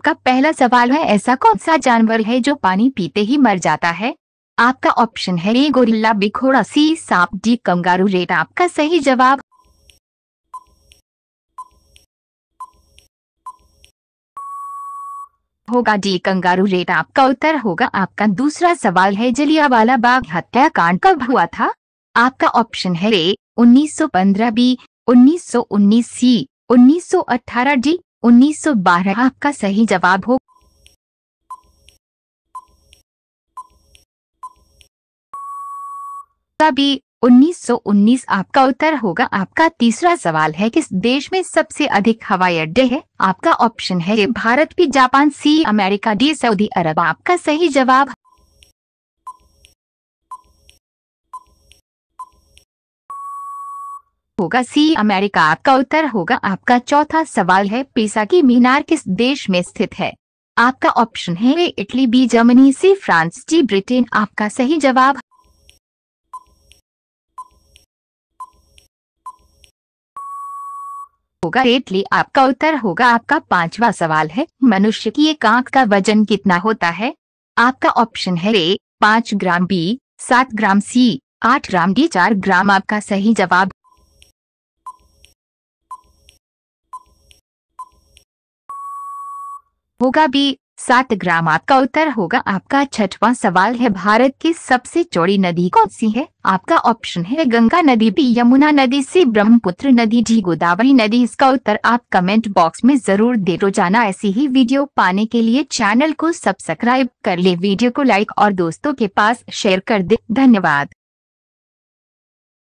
आपका पहला सवाल है ऐसा कौन सा जानवर है जो पानी पीते ही मर जाता है आपका ऑप्शन है ए गोरिल्ला बी घोड़ा सी सांप डी कंगारू रेट आपका सही जवाब होगा डी कंगारू रेट आपका उत्तर होगा आपका दूसरा सवाल है जलियावाला बाग हत्याकांड कब हुआ था आपका ऑप्शन है ए 1915 बी 1919 सी 1918 डी 1912 आपका सही जवाब हो तभी 1919 आपका उत्तर होगा आपका तीसरा सवाल है किस देश में सबसे अधिक हवाई अड्डे है आपका ऑप्शन है Bharat B Japan C America D Saudi Arabia आपका सही जवाब होगा सी अमेरिका आपका उत्तर होगा आपका चौथा सवाल है पीसा की मीनार किस देश में स्थित है आपका ऑप्शन है A Italy B Germany C France D Britain आपका सही जवाब होगा इटली आपका उत्तर होगा आपका पांचवा सवाल है मनुष्य की एक आंख का वजन कितना होता है आपका ऑप्शन है ए पांच ग्राम बी सात ग्राम सी आठ ग्राम डी चार ग्राम आपका सही जवाब होगा बी सात ग्राम आपका उत्तर होगा आपका छठवां सवाल है भारत की सबसे चौड़ी नदी कौन सी है आपका ऑप्शन है गंगा नदी बी यमुना नदी सी ब्रह्मपुत्र नदी जी गोदावरी नदी इसका उत्तर आप कमेंट बॉक्स में जरूर दे रोजाना ऐसी ही वीडियो पाने के लिए चैनल को सब्सक्राइब कर ले वीडियो को लाइक और दोस्तों के पास शेयर कर दे धन्यवाद